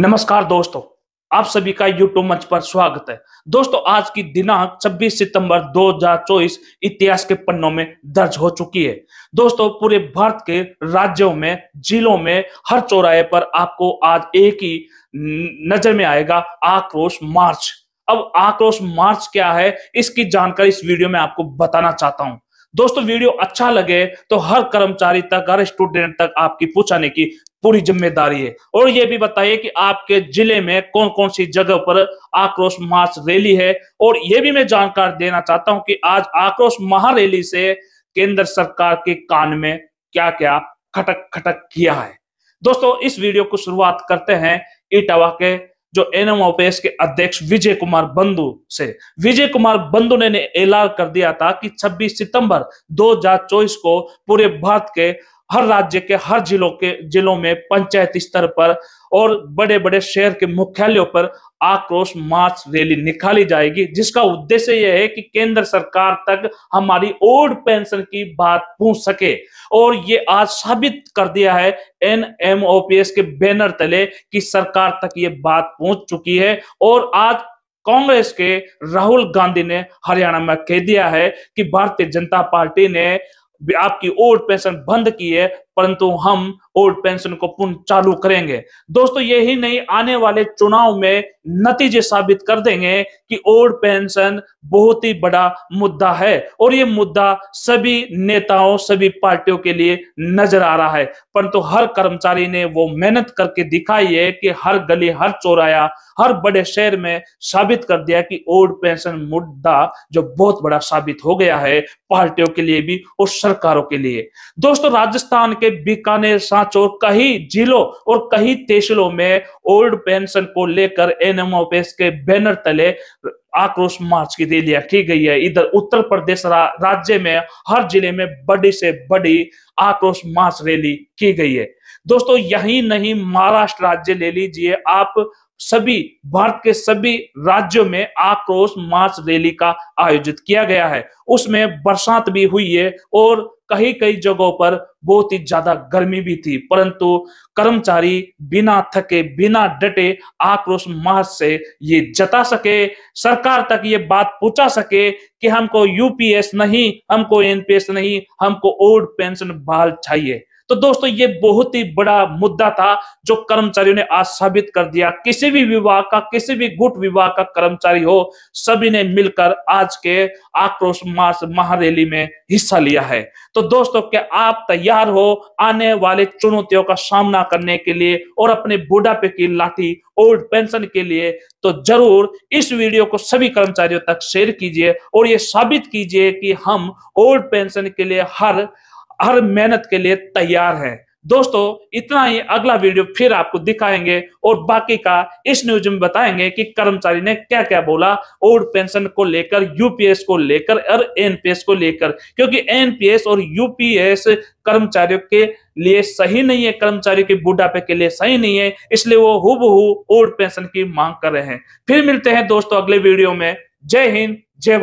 नमस्कार दोस्तों आप सभी का यूट्यूब मंच पर स्वागत है दोस्तों आज की दिनांक 26 सितंबर 2024 इतिहास के पन्नों में दर्ज हो चुकी है दोस्तों पूरे भारत के राज्यों में जिलों में हर चौराहे पर आपको आज एक ही नजर में आएगा आक्रोश मार्च अब आक्रोश मार्च क्या है इसकी जानकारी इस वीडियो में आपको बताना चाहता हूं दोस्तों वीडियो अच्छा लगे तो हर कर्मचारी तक हर स्टूडेंट तक आपकी पूछाने की पूरी जिम्मेदारी है और ये भी बताइए कि आपके जिले में कौन कौन सी जगह पर आक्रोश मार्च रैली है और ये भी मैं जानकारी देना चाहता हूं कि आज आक्रोश महारैली से केंद्र सरकार के कान में क्या क्या खटक खटक किया है दोस्तों इस वीडियो को शुरुआत करते हैं इटावा के जो एनएमओपीएस के अध्यक्ष विजय कुमार बंधु से विजय कुमार बंधु ने ऐलान कर दिया था कि 26 सितंबर 2024 को पूरे भारत के हर राज्य के हर जिलों के जिलों में पंचायत स्तर पर और बड़े बड़े शहर के मुख्यालयों पर आक्रोश मार्च रैली निकाली जाएगी जिसका उद्देश्य यह है कि केंद्र सरकार तक हमारी ओल्ड पेंशन की बात पूछ सके और ये आज साबित कर दिया है N M O P S के बैनर तले कि सरकार तक ये बात पहुंच चुकी है और आज कांग्रेस के राहुल गांधी ने हरियाणा में कह दिया है कि भारतीय जनता पार्टी ने आपकी ओल्ड पेंशन बंद की है परंतु हम ओल्ड पेंशन को पुनः चालू करेंगे दोस्तों यही नहीं आने वाले चुनाव में नतीजे साबित कर देंगे कि ओल्ड पेंशन बहुत ही बड़ा मुद्दा है और ये मुद्दा सभी नेताओं सभी पार्टियों के लिए नजर आ रहा है परंतु हर कर्मचारी ने वो मेहनत करके दिखाई है कि हर गली हर चौराया हर बड़े शहर में साबित कर दिया कि ओल्ड पेंशन मुद्दा जो बहुत बड़ा साबित हो गया है पार्टियों के लिए भी और सरकारों के लिए दोस्तों राजस्थान के बीकानेर सांचौर कई जिलों और कई तहसीलों में ओल्ड पेंशन को लेकर एनएमओपीएस के बैनर तले आक्रोश मार्च की रैलियां की गई है इधर उत्तर प्रदेश रा, राज्य में हर जिले में बड़ी से बड़ी आक्रोश मार्च रैली की गई है दोस्तों यही नहीं महाराष्ट्र राज्य ले लीजिए आप सभी भारत के सभी राज्यों में आक्रोश मार्च रैली का आयोजित किया गया है उसमें बरसात भी हुई है और कई कई जगहों पर बहुत ही ज्यादा गर्मी भी थी परंतु कर्मचारी बिना थके बिना डटे आक्रोश मार्च से ये जता सके सरकार तक ये बात पूछा सके कि हमको यूपीएस नहीं हमको एनपीएस नहीं हमको ओल्ड पेंशन बहाल चाहिए तो दोस्तों ये बहुत ही बड़ा मुद्दा था जो कर्मचारियों ने आज साबित कर दिया किसी भी विभाग का किसी भी गुट विभाग का कर्मचारी हो सभी ने मिलकर आज के आक्रोश मार्च महारैली में हिस्सा लिया है तो दोस्तों क्या आप तैयार हो आने वाले चुनौतियों का सामना करने के लिए और अपने बुढ़ापे की लाठी ओल्ड पेंशन के लिए तो जरूर इस वीडियो को सभी कर्मचारियों तक शेयर कीजिए और ये साबित कीजिए कि हम ओल्ड पेंशन के लिए हर हर मेहनत के लिए तैयार है दोस्तों इतना ही अगला वीडियो फिर आपको दिखाएंगे और बाकी का इस न्यूज में बताएंगे कि कर्मचारी ने क्या क्या बोला ओल्ड पेंशन को लेकर यूपीएस को लेकर और एनपीएस को लेकर क्योंकि एनपीएस और यूपीएस कर्मचारियों के लिए सही नहीं है कर्मचारियों के बुढ़ापे के लिए सही नहीं है इसलिए वो हु ओल्ड पेंशन की मांग कर रहे हैं फिर मिलते हैं दोस्तों अगले वीडियो में जय हिंद जय भारत